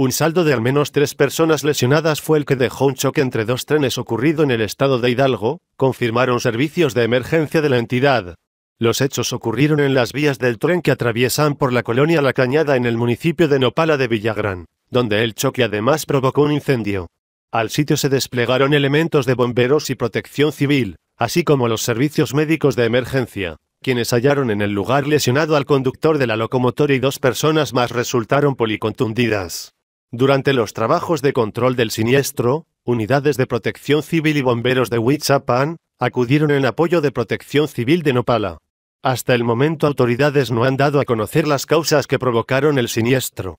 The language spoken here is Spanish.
Un saldo de al menos tres personas lesionadas fue el que dejó un choque entre dos trenes ocurrido en el estado de Hidalgo, confirmaron servicios de emergencia de la entidad. Los hechos ocurrieron en las vías del tren que atraviesan por la colonia La Cañada en el municipio de Nopala de Villagrán, donde el choque además provocó un incendio. Al sitio se desplegaron elementos de bomberos y protección civil, así como los servicios médicos de emergencia, quienes hallaron en el lugar lesionado al conductor de la locomotora y dos personas más resultaron policontundidas. Durante los trabajos de control del siniestro, unidades de protección civil y bomberos de Huichapan acudieron en apoyo de protección civil de Nopala. Hasta el momento autoridades no han dado a conocer las causas que provocaron el siniestro.